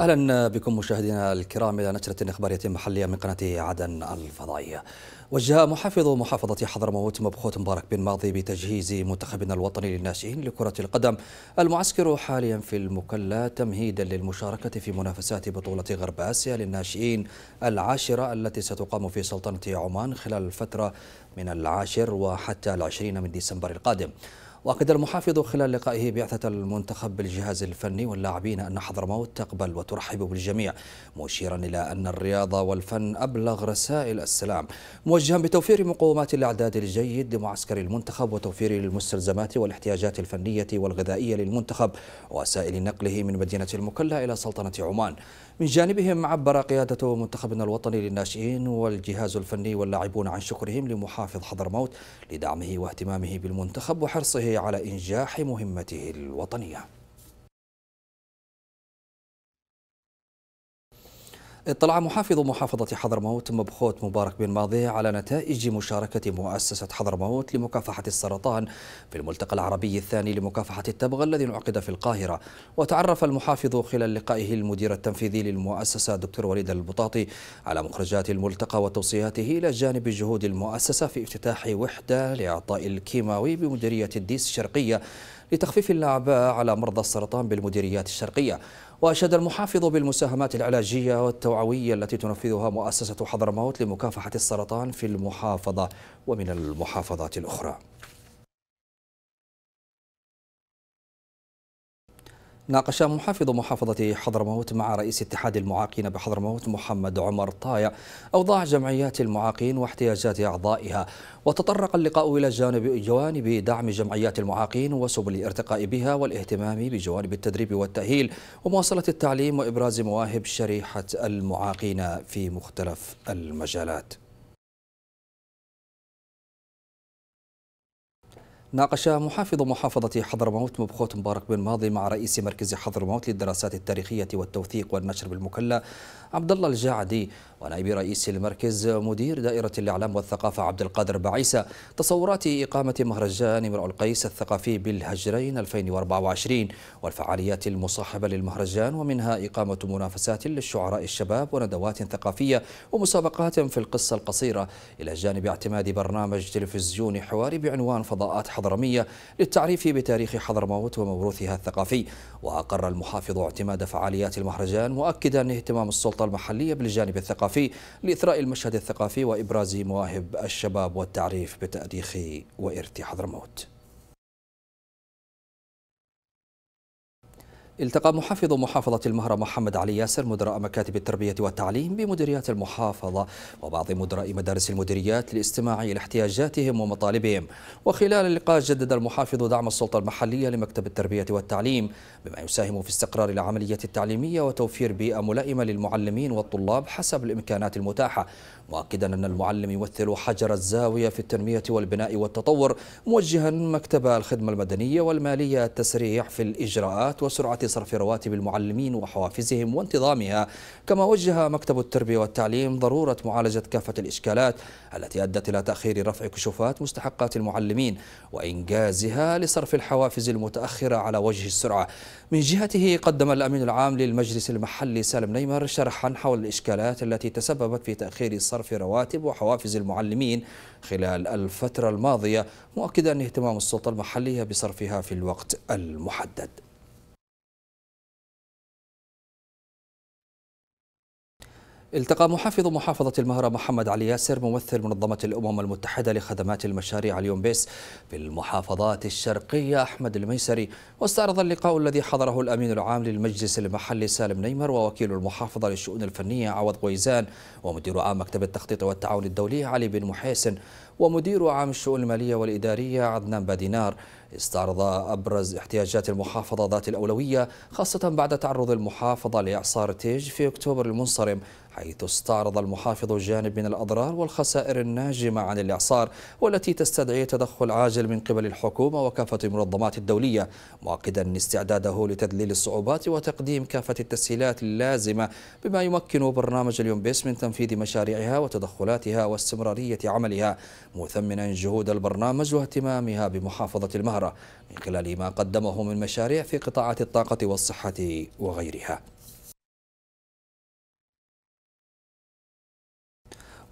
اهلا بكم مشاهدينا الكرام الى نشره اخباريه محليه من قناه عدن الفضائيه. وجه محافظ محافظة حضرموت مبخوت مبارك بن ماضي بتجهيز منتخبنا الوطني للناشئين لكرة القدم المعسكر حاليا في المكلا تمهيدا للمشاركة في منافسات بطولة غرب آسيا للناشئين العاشرة التي ستقام في سلطنة عمان خلال الفترة من العاشر وحتى العشرين من ديسمبر القادم وأكد المحافظ خلال لقائه بعثة المنتخب بالجهاز الفني واللاعبين أن حضرموت تقبل وترحب بالجميع مشيرا إلى أن الرياضة والفن أبلغ رسائل السلام موجها بتوفير مقومات الإعداد الجيد لمعسكر المنتخب وتوفير المستلزمات والاحتياجات الفنية والغذائية للمنتخب وسائل نقله من مدينة المكلا إلى سلطنة عمان من جانبهم عبر قيادة منتخبنا الوطني للناشئين والجهاز الفني واللاعبون عن شكرهم لمحافظ حضرموت لدعمه واهتمامه بالمنتخب وحرصه على إنجاح مهمته الوطنية اطلع محافظ محافظة حضرموت مبخوت مبارك بن ماضي على نتائج مشاركة مؤسسة حضرموت لمكافحة السرطان في الملتقى العربي الثاني لمكافحة التبغ الذي انعقد في القاهرة وتعرف المحافظ خلال لقائه المدير التنفيذي للمؤسسة دكتور وليد البطاطي على مخرجات الملتقى وتوصياته إلى جانب جهود المؤسسة في افتتاح وحدة لإعطاء الكيماوي بمديرية الديس الشرقية لتخفيف الأعباء على مرضى السرطان بالمديريات الشرقية وأشاد المحافظ بالمساهمات العلاجية والتوعوية التي تنفذها مؤسسة حضرموت لمكافحة السرطان في المحافظة ومن المحافظات الأخرى ناقش محافظ محافظة حضرموت مع رئيس اتحاد المعاقين بحضرموت محمد عمر طايع أوضاع جمعيات المعاقين واحتياجات أعضائها وتطرق اللقاء إلى جانب جوانب دعم جمعيات المعاقين وسبل الارتقاء بها والاهتمام بجوانب التدريب والتأهيل ومواصلة التعليم وإبراز مواهب شريحة المعاقين في مختلف المجالات ناقش محافظ محافظة حضرموت مبخوت مبارك بن ماضي مع رئيس مركز حضرموت للدراسات التاريخية والتوثيق والنشر بالمكلا عبد الله الجعدي ونائب رئيس المركز مدير دائرة الإعلام والثقافة عبد القادر بعيسى تصورات إقامة مهرجان امرؤ القيس الثقافي بالهجرين 2024 والفعاليات المصاحبة للمهرجان ومنها إقامة منافسات للشعراء الشباب وندوات ثقافية ومسابقات في القصة القصيرة إلى جانب اعتماد برنامج تلفزيوني حواري بعنوان فضاءات حضرمية للتعريف بتاريخ حضرموت وموروثها الثقافي وأقر المحافظ اعتماد فعاليات المهرجان مؤكدا اهتمام السلطة السلطة المحلية بالجانب الثقافي لإثراء المشهد الثقافي وإبراز مواهب الشباب والتعريف بتاريخ وإرث حضرموت التقى محافظ محافظة المهرة محمد علي ياسر مدراء مكاتب التربية والتعليم بمديريات المحافظة وبعض مدراء مدارس المديريات للاستماع إلى احتياجاتهم ومطالبهم وخلال اللقاء جدد المحافظ دعم السلطة المحلية لمكتب التربية والتعليم بما يساهم في استقرار العملية التعليمية وتوفير بيئة ملائمة للمعلمين والطلاب حسب الإمكانات المتاحة مؤكدا أن المعلم يمثل حجر الزاوية في التنمية والبناء والتطور موجها مكتب الخدمة المدنية والمالية التسريع في الإجراءات وسرعة صرف رواتب المعلمين وحوافزهم وانتظامها كما وجه مكتب التربية والتعليم ضرورة معالجة كافة الإشكالات التي أدت إلى تأخير رفع كشوفات مستحقات المعلمين وإنجازها لصرف الحوافز المتأخرة على وجه السرعة من جهته قدم الأمين العام للمجلس المحلي سالم نيمر شرحا حول الإشكالات التي تسببت في تأخير صرف صرف رواتب وحوافز المعلمين خلال الفترة الماضية مؤكدا اهتمام السلطة المحلية بصرفها في الوقت المحدد التقى محافظ محافظة المهرة محمد علي ياسر ممثل منظمة الأمم المتحدة لخدمات المشاريع اليوم بيس المحافظات الشرقية أحمد الميسري واستعرض اللقاء الذي حضره الأمين العام للمجلس المحلي سالم نيمر ووكيل المحافظة للشؤون الفنية عوض غويزان ومدير عام مكتب التخطيط والتعاون الدولي علي بن محيسن ومدير عام الشؤون المالية والإدارية عدنان بادينار استعرض أبرز احتياجات المحافظة ذات الأولوية خاصة بعد تعرض المحافظة لإعصار تيج في أكتوبر المنصرم حيث استعرض المحافظ جانب من الأضرار والخسائر الناجمة عن الإعصار والتي تستدعي تدخل عاجل من قبل الحكومة وكافة المنظمات الدولية مؤكدا استعداده لتذليل الصعوبات وتقديم كافة التسهيلات اللازمة بما يمكن برنامج اليومبيس من تنفيذ مشاريعها وتدخلاتها واستمرارية عملها مثمنا جهود البرنامج واهتمامها بمحافظة المهرة من خلال ما قدمه من مشاريع في قطاعات الطاقة والصحة وغيرها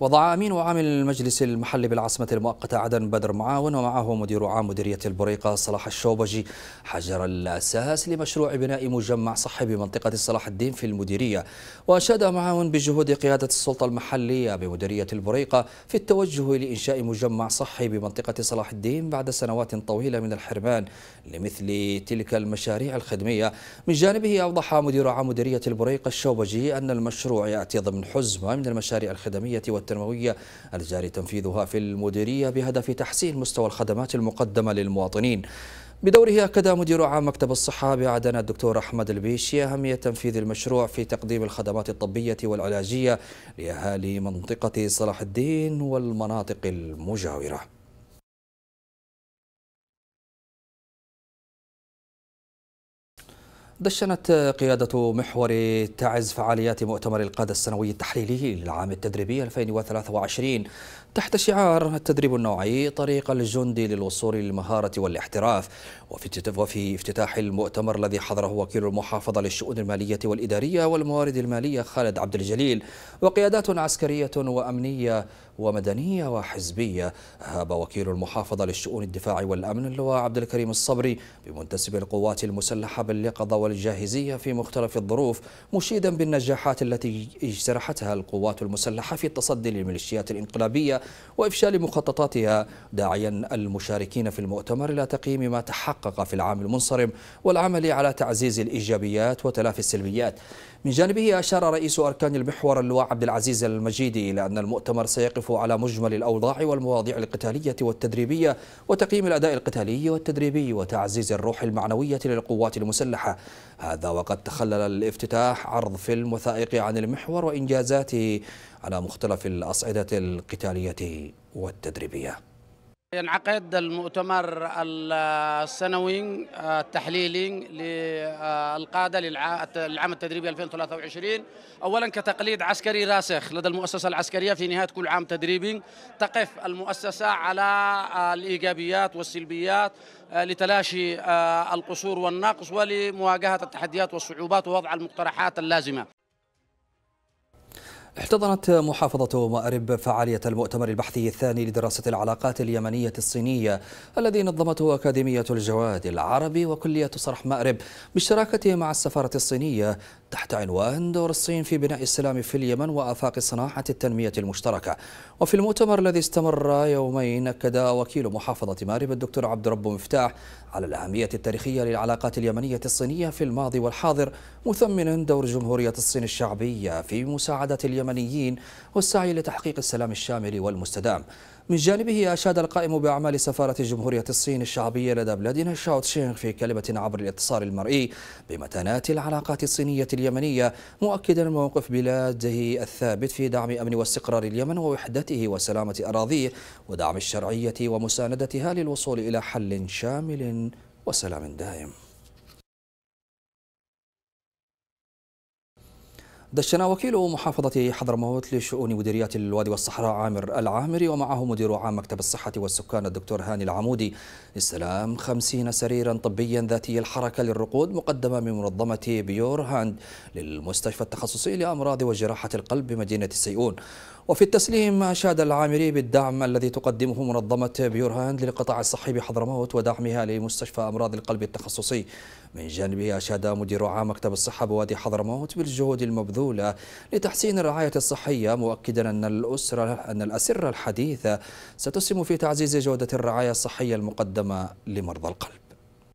وضع أمين وعامل المجلس المحلي بالعاصمة المؤقتة عدن بدر معاون ومعه مدير عام مديرية البريقة صلاح الشوبجي حجر الأساس لمشروع بناء مجمع صحي بمنطقة صلاح الدين في المديرية وأشاد معاون بجهود قيادة السلطة المحلية بمديرية البريقة في التوجه لإنشاء مجمع صحي بمنطقة صلاح الدين بعد سنوات طويلة من الحرمان لمثل تلك المشاريع الخدمية من جانبه أوضح مدير عام مديرية البريقة الشوبجي أن المشروع يأتي ضمن حزمة من المشاريع الخدمية التنموية الجاري تنفيذها في المديرية بهدف تحسين مستوى الخدمات المقدمة للمواطنين بدوره أكد مدير عام مكتب الصحة بعدنا الدكتور أحمد البيشي أهمية تنفيذ المشروع في تقديم الخدمات الطبية والعلاجية لأهالي منطقة صلاح الدين والمناطق المجاورة دشنت قيادة محور تعز فعاليات مؤتمر القادة السنوي التحليلي للعام التدريبي 2023 تحت شعار التدريب النوعي طريقة الجندي للوصول للمهارة والاحتراف وفي افتتاح المؤتمر الذي حضره وكيل المحافظة للشؤون المالية والإدارية والموارد المالية خالد عبد الجليل وقيادات عسكرية وأمنية ومدنية وحزبية هاب وكيل المحافظة للشؤون الدفاع والأمن اللواء عبد الكريم الصبري بمنتسب القوات المسلحة باليقظة والجاهزية في مختلف الظروف مشيدا بالنجاحات التي اجترحتها القوات المسلحة في التصدي للميليشيات الانقلابية وإفشال مخططاتها داعيا المشاركين في المؤتمر إلى تقييم ما تحقق في العام المنصرم والعمل على تعزيز الإيجابيات وتلافي السلبيات من جانبه أشار رئيس أركان المحور اللواء عبد العزيز المجيدي إلى أن المؤتمر سيقف على مجمل الأوضاع والمواضيع القتالية والتدريبية وتقييم الأداء القتالي والتدريبي وتعزيز الروح المعنوية للقوات المسلحة هذا وقد تخلل الافتتاح عرض فيلم وثائقي عن المحور وإنجازاته على مختلف الأصعدة القتالية والتدريبية ينعقد المؤتمر السنوي آه، التحليلي للقادة للعام التدريبي 2023 أولا كتقليد عسكري راسخ لدى المؤسسة العسكرية في نهاية كل عام تدريبي تقف المؤسسة على آه، الإيجابيات والسلبيات آه، لتلاشي القصور والنقص ولمواجهة التحديات والصعوبات ووضع المقترحات اللازمة احتضنت محافظة مأرب فعالية المؤتمر البحثي الثاني لدراسة العلاقات اليمنية الصينية الذي نظمته أكاديمية الجواد العربي وكلية صرح مأرب بالشراكة مع السفارة الصينية تحت عنوان دور الصين في بناء السلام في اليمن وآفاق صناعة التنمية المشتركة وفي المؤتمر الذي استمر يومين أكد وكيل محافظة مارب الدكتور عبد رب مفتاح على الأهمية التاريخية للعلاقات اليمنية الصينية في الماضي والحاضر مثمنا دور جمهورية الصين الشعبية في مساعدة اليمنيين والسعي لتحقيق السلام الشامل والمستدام من جانبه أشاد القائم بأعمال سفارة جمهورية الصين الشعبية لدى بلادنا شاو تشينغ في كلمة عبر الاتصال المرئي بمتانات العلاقات الصينية اليمنية مؤكدا موقف بلاده الثابت في دعم أمن واستقرار اليمن ووحدته وسلامة أراضيه ودعم الشرعية ومساندتها للوصول إلى حل شامل وسلام دائم دشنا وكيل محافظة حضرموت لشؤون مديرية الوادي والصحراء عامر العامري ومعه مدير عام مكتب الصحة والسكان الدكتور هاني العمودي استلام خمسين سريرا طبيا ذاتي الحركة للرقود مقدمة من منظمة بيور هاند للمستشفى التخصصي لأمراض وجراحة القلب بمدينة السيئون وفي التسليم أشاد العامري بالدعم الذي تقدمه منظمة بيور هاند للقطاع الصحي بحضرموت ودعمها لمستشفى أمراض القلب التخصصي من جانبه أشاد مدير عام مكتب الصحة بوادي حضرموت بالجهود المبذولة المبذولة لتحسين الرعاية الصحية مؤكدا أن الأسرة أن الأسرة الحديثة ستسهم في تعزيز جودة الرعاية الصحية المقدمة لمرضى القلب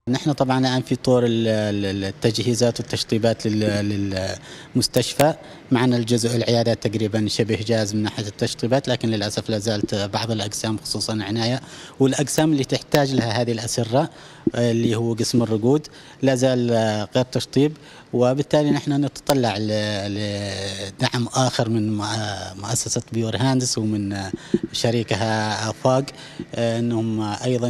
نحن طبعا الان في طور التجهيزات والتشطيبات للمستشفى معنا الجزء العيادات تقريبا شبه جاهز من ناحيه التشطيبات لكن للاسف لا زالت بعض الاقسام خصوصا العنايه والاقسام اللي تحتاج لها هذه الاسره آه، اللي هو قسم الرقود لا زال آه، غير تشطيب وبالتالي نحن نتطلع لدعم آخر من مؤسسة بيور هاندس ومن شريكها آفاق آه، أنهم أيضا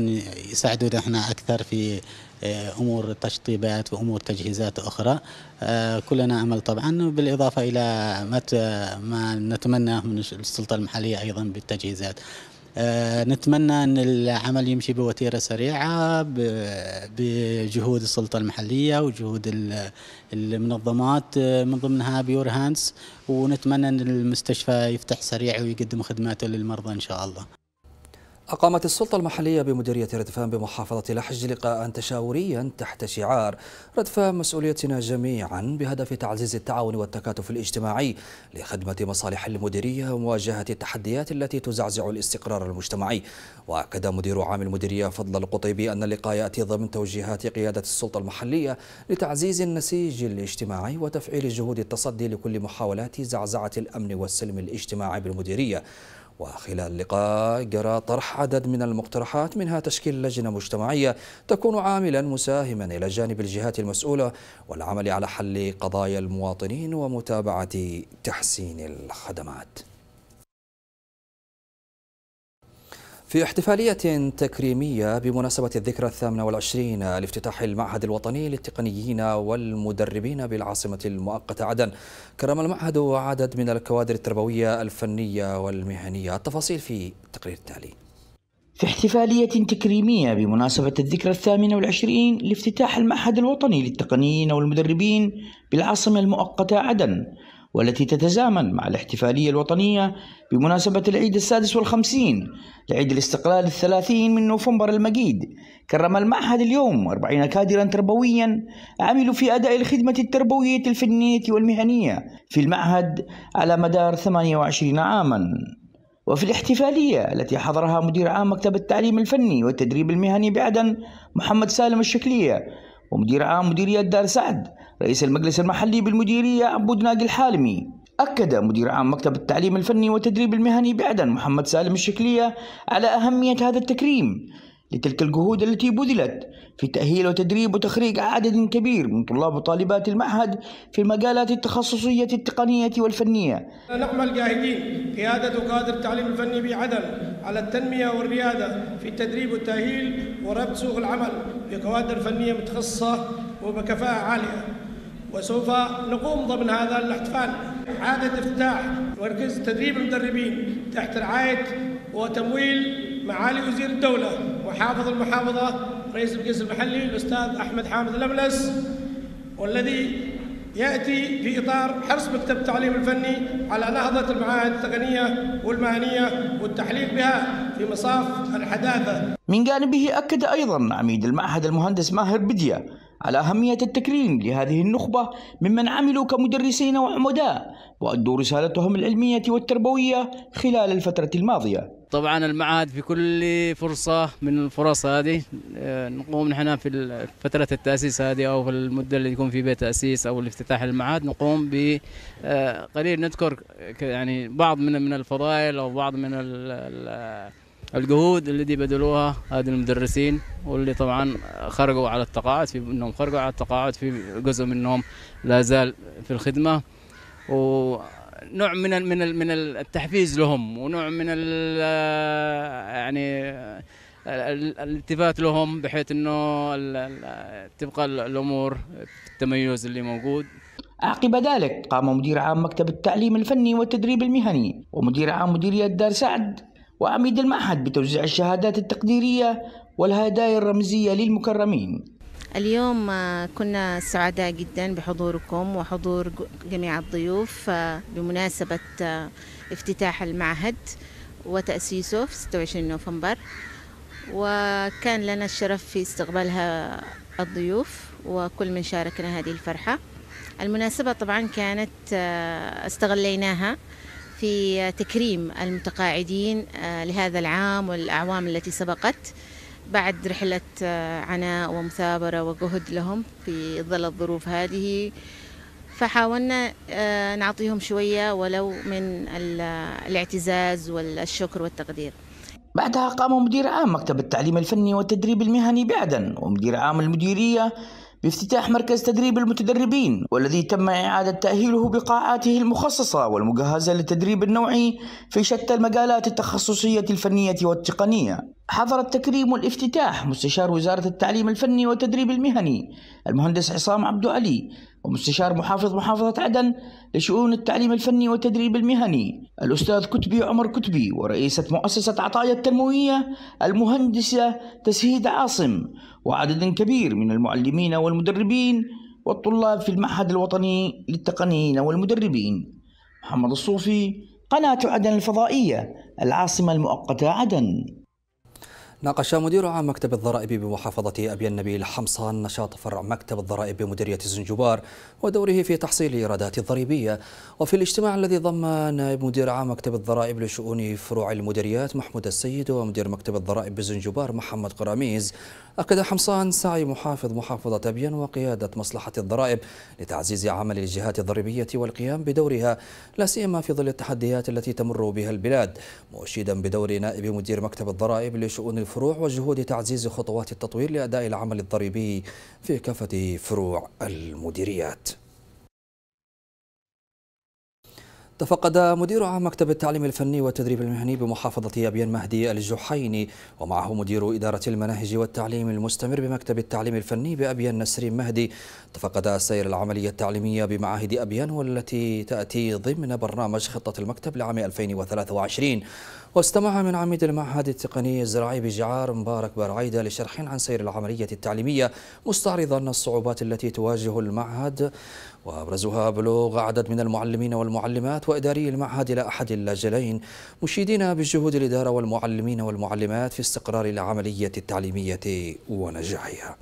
يساعدونا احنا أكثر في آه، امور تشطيبات وامور تجهيزات اخرى آه، كلنا امل طبعا بالاضافه الى ما نتمناه من السلطه المحليه ايضا بالتجهيزات آه، نتمنى أن العمل يمشي بوتيرة سريعة بجهود السلطة المحلية وجهود المنظمات آه، من ضمنها بيور هانس ونتمنى أن المستشفى يفتح سريع ويقدم خدماته للمرضى إن شاء الله أقامت السلطة المحلية بمديرية ردفان بمحافظة لحج لقاء تشاوريا تحت شعار ردفان مسؤوليتنا جميعا بهدف تعزيز التعاون والتكاتف الاجتماعي لخدمة مصالح المديرية ومواجهة التحديات التي تزعزع الاستقرار المجتمعي وأكد مدير عام المديرية فضل القطيبي أن اللقاء يأتي ضمن توجيهات قيادة السلطة المحلية لتعزيز النسيج الاجتماعي وتفعيل جهود التصدي لكل محاولات زعزعة الأمن والسلم الاجتماعي بالمديرية وخلال اللقاء جرى طرح عدد من المقترحات منها تشكيل لجنة مجتمعية تكون عاملا مساهما إلى جانب الجهات المسؤولة والعمل على حل قضايا المواطنين ومتابعة تحسين الخدمات في احتفالية تكريمية بمناسبة الذكرى الثامنة والعشرين لافتتاح المعهد الوطني للتقنيين والمدربين بالعاصمة المؤقتة عدن كرم المعهد عدد من الكوادر التربوية الفنية والمهنية التفاصيل في التقرير التالي في احتفالية تكريمية بمناسبة الذكرى الثامنة والعشرين لافتتاح المعهد الوطني للتقنيين والمدربين بالعاصمة المؤقتة عدن والتي تتزامن مع الاحتفالية الوطنية بمناسبة العيد السادس والخمسين لعيد الاستقلال الثلاثين من نوفمبر المجيد كرم المعهد اليوم أربعين كادرا تربويا عملوا في أداء الخدمة التربوية الفنية والمهنية في المعهد على مدار 28 عاما وفي الاحتفالية التي حضرها مدير عام مكتب التعليم الفني والتدريب المهني بعدن محمد سالم الشكلية ومدير عام مديرية دار سعد رئيس المجلس المحلي بالمديرية عبود ناقل الحالمي أكد مدير عام مكتب التعليم الفني والتدريب المهني بعدن محمد سالم الشكلية على أهمية هذا التكريم لتلك الجهود التي بذلت في تأهيل وتدريب وتخريج عدد كبير من طلاب وطالبات المعهد في المجالات التخصصية التقنية والفنية نعمل جاهدين قيادة وكادر التعليم الفني بعدن على التنمية والريادة في التدريب والتأهيل وربط سوق العمل بكوادر فنية متخصصة وبكفاءة عالية وسوف نقوم ضمن هذا الاحتفال هذا افتتاح مركز تدريب المدربين تحت رعاية وتمويل معالي وزير الدولة وحافظ المحافظة رئيس القيس المحلي الأستاذ أحمد حامد الأملس والذي يأتي في إطار حرص مكتب التعليم الفني على نهضة المعاهد التقنية والمهنية والتحليق بها في مصاف الحداثة من جانبه أكد أيضا عميد المعهد المهندس ماهر بدية على أهمية التكريم لهذه النخبة ممن عملوا كمدرسين وعمداء وأدوا رسالتهم العلمية والتربوية خلال الفترة الماضية طبعا المعهد في كل فرصة من الفرص هذه آه، نقوم نحن في فترة التأسيس هذه أو في المدة اللي يكون في بيت تأسيس أو الافتتاح المعهد نقوم بقليل آه، نذكر يعني بعض من من الفضائل أو بعض من الجهود التي بذلوها هذه المدرسين واللي طبعا خرجوا على التقاعد في انهم خرجوا على التقاعد في جزء منهم لا زال في الخدمه ونوع من من من التحفيز لهم ونوع من يعني الالتفات لهم بحيث انه تبقى الامور في التميز اللي موجود عقب ذلك قام مدير عام مكتب التعليم الفني والتدريب المهني ومدير عام مديرية دار سعد وعميد المعهد بتوزيع الشهادات التقديرية والهدايا الرمزية للمكرمين اليوم آه، كنا سعداء جدا بحضوركم وحضور جميع الضيوف آه، بمناسبة آه، افتتاح المعهد وتأسيسه في 26 نوفمبر وكان لنا الشرف في استقبالها الضيوف وكل من شاركنا هذه الفرحة المناسبة طبعا كانت استغليناها في تكريم المتقاعدين آه، لهذا العام والأعوام التي سبقت بعد رحلة آه، عناء ومثابرة وجهد لهم في ظل الظروف هذه فحاولنا آه، نعطيهم شوية ولو من الاعتزاز والشكر والتقدير بعدها قام مدير عام مكتب التعليم الفني والتدريب المهني بعدن ومدير عام المديرية بافتتاح مركز تدريب المتدربين والذي تم إعادة تأهيله بقاعاته المخصصة والمجهزة للتدريب النوعي في شتى المجالات التخصصية الفنية والتقنية حضر التكريم والافتتاح مستشار وزارة التعليم الفني والتدريب المهني المهندس عصام عبد علي ومستشار محافظ محافظة عدن لشؤون التعليم الفني والتدريب المهني الأستاذ كتبي عمر كتبي ورئيسة مؤسسة عطايا التنموية المهندسة تسهيد عاصم وعدد كبير من المعلمين والمدربين والطلاب في المعهد الوطني للتقنيين والمدربين محمد الصوفي قناة عدن الفضائية العاصمة المؤقتة عدن ناقش مدير عام مكتب الضرائب بمحافظة أبي النبيل حمصان نشاط فرع مكتب الضرائب بمديرية زنجبار ودوره في تحصيل إيرادات الضريبية وفي الاجتماع الذي ضم نائب مدير عام مكتب الضرائب لشؤون فروع المديريات محمود السيد ومدير مكتب الضرائب بزنجبار محمد قراميز أكد حمصان سعي محافظ محافظة أبين وقيادة مصلحة الضرائب لتعزيز عمل الجهات الضريبية والقيام بدورها لا سيما في ظل التحديات التي تمر بها البلاد مؤشدا بدور نائب مدير مكتب الضرائب لشؤون الفروع وجهود تعزيز خطوات التطوير لأداء العمل الضريبي في كافة فروع المديريات تفقد مدير عام مكتب التعليم الفني والتدريب المهني بمحافظة أبيان مهدي الجحيني ومعه مدير إدارة المناهج والتعليم المستمر بمكتب التعليم الفني بأبيان نسرين مهدي تفقد سير العملية التعليمية بمعاهد أبيان والتي تأتي ضمن برنامج خطة المكتب لعام 2023 واستمع من عميد المعهد التقني الزراعي بجعار مبارك برعيدة لشرح عن سير العملية التعليمية مستعرضا الصعوبات التي تواجه المعهد وأبرزها بلوغ عدد من المعلمين والمعلمات وإداري المعهد إلى أحد اللاجلين مشيدين بجهود الإدارة والمعلمين والمعلمات في استقرار العملية التعليمية ونجاحها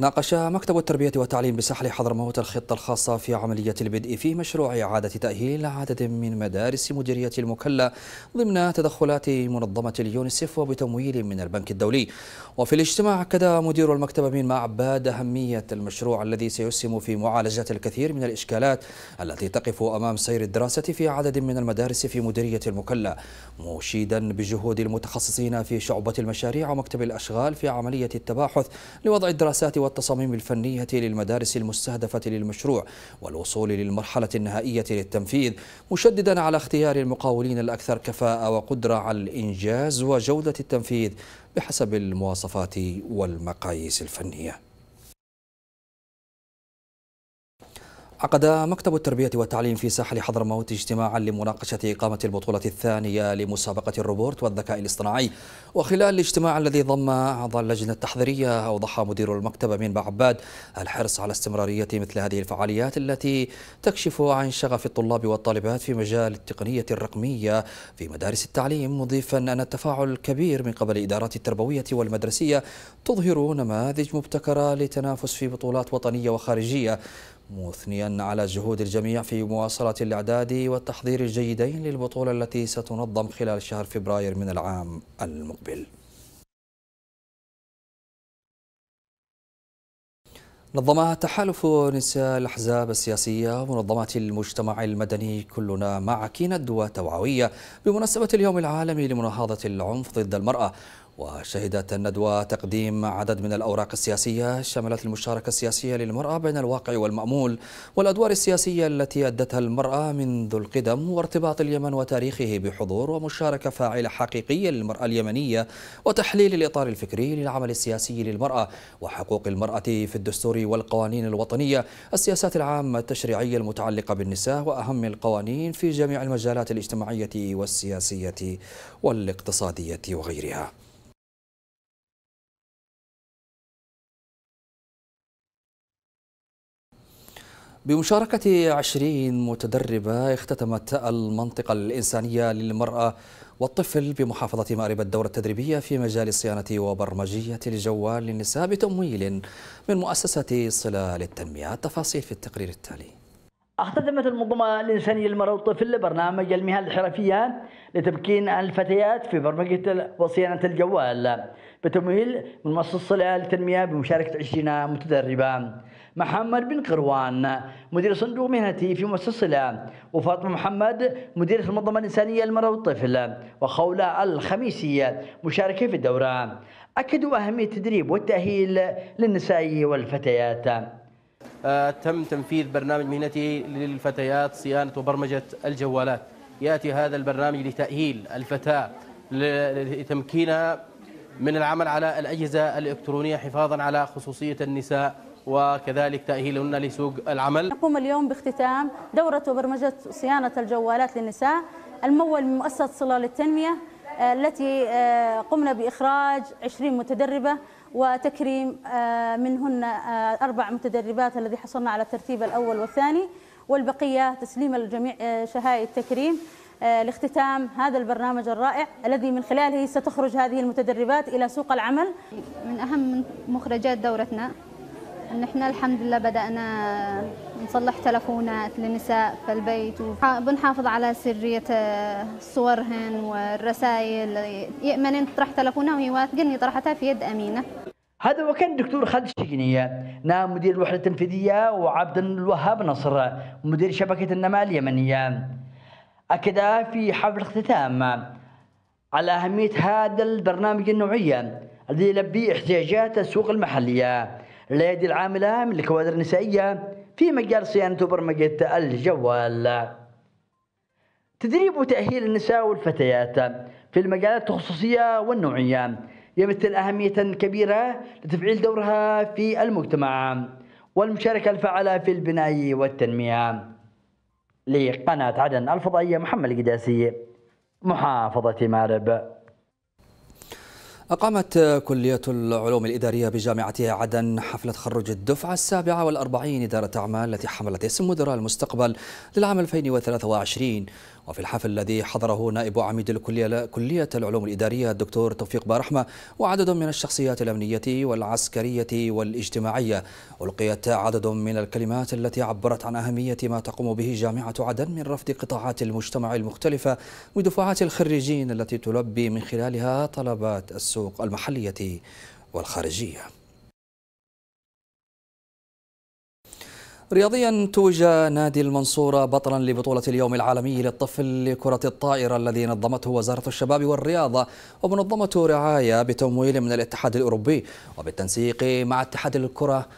ناقش مكتب التربية والتعليم بساحل حضرموت الخطة الخاصة في عملية البدء في مشروع إعادة تأهيل عدد من مدارس مديرية المكلا ضمن تدخلات منظمة اليونسيف وبتمويل من البنك الدولي وفي الاجتماع أكد مدير المكتب من معباد أهمية المشروع الذي سيسهم في معالجة الكثير من الإشكالات التي تقف أمام سير الدراسة في عدد من المدارس في مديرية المكلا مشيدا بجهود المتخصصين في شعبة المشاريع ومكتب الأشغال في عملية التباحث لوضع الدراسات والتصاميم الفنية للمدارس المستهدفة للمشروع والوصول للمرحلة النهائية للتنفيذ مشددا على اختيار المقاولين الأكثر كفاءة وقدرة على الإنجاز وجودة التنفيذ بحسب المواصفات والمقاييس الفنيه عقد مكتب التربية والتعليم في ساحل حضرموت اجتماعا لمناقشة إقامة البطولة الثانية لمسابقة الروبوت والذكاء الاصطناعي وخلال الاجتماع الذي ضم أعضاء اللجنة التحضيرية أوضح مدير المكتب من عباد الحرص على استمرارية مثل هذه الفعاليات التي تكشف عن شغف الطلاب والطالبات في مجال التقنية الرقمية في مدارس التعليم مضيفا أن التفاعل الكبير من قبل إدارات التربوية والمدرسية تظهر نماذج مبتكرة لتنافس في بطولات وطنية وخارجية مثنيا على جهود الجميع في مواصلة الإعداد والتحضير الجيدين للبطولة التي ستنظم خلال شهر فبراير من العام المقبل نظم تحالف نساء الأحزاب السياسية ومنظمات المجتمع المدني كلنا معك ندوة توعوية بمناسبة اليوم العالمي لمناهضة العنف ضد المرأة وشهدت الندوة تقديم عدد من الأوراق السياسية شملت المشاركة السياسية للمرأة بين الواقع والمأمول والأدوار السياسية التي أدتها المرأة منذ القدم وارتباط اليمن وتاريخه بحضور ومشاركة فاعلة حقيقية للمرأة اليمنية وتحليل الإطار الفكري للعمل السياسي للمرأة وحقوق المرأة في الدستور والقوانين الوطنية السياسات العامة التشريعية المتعلقة بالنساء وأهم القوانين في جميع المجالات الاجتماعية والسياسية والاقتصادية وغيرها بمشاركة عشرين متدربة اختتمت المنطقة الإنسانية للمرأة والطفل بمحافظة مأرب الدورة التدريبية في مجال الصيانة وبرمجية الجوال للنساء بتمويل من مؤسسة صلة للتنمية التفاصيل في التقرير التالي اختتمت المنظمة الإنسانية للمرأة والطفل برنامج المهن الحرفية لتمكين الفتيات في برمجة وصيانة الجوال بتمويل من مؤسسة صلة للتنمية بمشاركة 20 متدربة محمد بن قروان مدير صندوق مهنتي في مؤسسة وفاطمة محمد مديرة المنظمة الإنسانية للمرأة والطفل وخولة الخميسية مشاركة في الدورة أكدوا أهمية التدريب والتأهيل للنساء والفتيات آه، تم تنفيذ برنامج مهنتي للفتيات صيانة وبرمجة الجوالات يأتي هذا البرنامج لتأهيل الفتاة لتمكينها من العمل على الأجهزة الإلكترونية حفاظا على خصوصية النساء وكذلك تأهيلهن لسوق العمل نقوم اليوم باختتام دورة وبرمجة صيانة الجوالات للنساء الممول من مؤسسة صلة للتنمية آه، التي آه، قمنا بإخراج 20 متدربة وتكريم آه، منهن أربع متدربات الذي حصلنا على الترتيب الأول والثاني والبقية تسليم الجميع شهايد تكريم لاختتام هذا البرنامج الرائع الذي من خلاله ستخرج هذه المتدربات إلى سوق العمل من أهم مخرجات دورتنا ان احنا الحمد لله بدانا نصلح تلفونات لنساء في البيت وبنحافظ على سريه آه، صورهن والرسائل يامن تطرح تلفونها وهي واثقه طرحتها في يد امينه هذا وكان الدكتور خالد الشقنية نائب مدير الوحدة التنفيذية وعبد الوهاب نصر مدير شبكة النماء اليمنية أكد في حفل اختتام على أهمية هذا البرنامج النوعية الذي يلبي احتياجات السوق المحلية الأيدي العاملة من الكوادر النسائية في مجال صيانة وبرمجة الجوال تدريب وتأهيل النساء والفتيات في المجالات التخصصية والنوعية يمثل أهمية كبيرة لتفعيل دورها في المجتمع والمشاركة الفعالة في البناء والتنمية لقناة عدن الفضائية محمد القداسي محافظة مارب أقامت كلية العلوم الإدارية بجامعة عدن حفلة تخرج الدفعة السابعة والأربعين إدارة أعمال التي حملت اسم مدراء المستقبل للعام 2023 وفي الحفل الذي حضره نائب عميد الكلية كلية العلوم الإدارية الدكتور توفيق بارحمة وعدد من الشخصيات الأمنية والعسكرية والاجتماعية ألقيت عدد من الكلمات التي عبرت عن أهمية ما تقوم به جامعة عدن من رفض قطاعات المجتمع المختلفة ودفعات الخريجين التي تلبي من خلالها طلبات السوق السوق المحلية والخارجية رياضيا توج نادي المنصورة بطلا لبطولة اليوم العالمي للطفل لكرة الطائرة الذي نظمته وزارة الشباب والرياضة ومنظمة رعاية بتمويل من الاتحاد الأوروبي وبالتنسيق مع اتحاد الكرة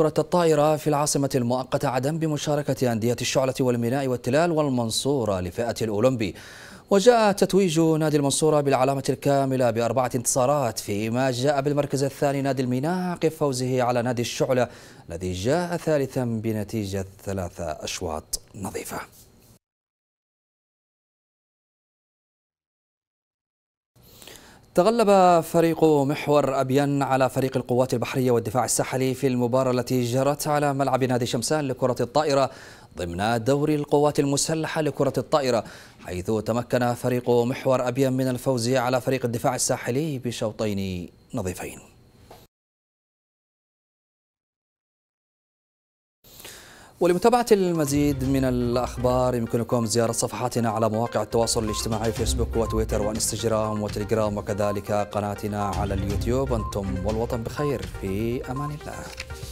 كرة الطائرة في العاصمة المؤقتة عدن بمشاركة أندية الشعلة والميناء والتلال والمنصورة لفئة الأولمبي وجاء تتويج نادي المنصورة بالعلامة الكاملة بأربعة انتصارات فيما جاء بالمركز الثاني نادي الميناء عقب فوزه على نادي الشعلة الذي جاء ثالثا بنتيجة ثلاثة أشواط نظيفة تغلب فريق محور أبيان على فريق القوات البحرية والدفاع الساحلي في المباراة التي جرت على ملعب نادي شمسان لكرة الطائرة ضمن دور القوات المسلحة لكرة الطائرة حيث تمكن فريق محور أبيان من الفوز على فريق الدفاع الساحلي بشوطين نظيفين ولمتابعة المزيد من الأخبار يمكنكم زيارة صفحاتنا على مواقع التواصل الاجتماعي فيسبوك وتويتر وإنستجرام وتليجرام وكذلك قناتنا على اليوتيوب أنتم والوطن بخير في أمان الله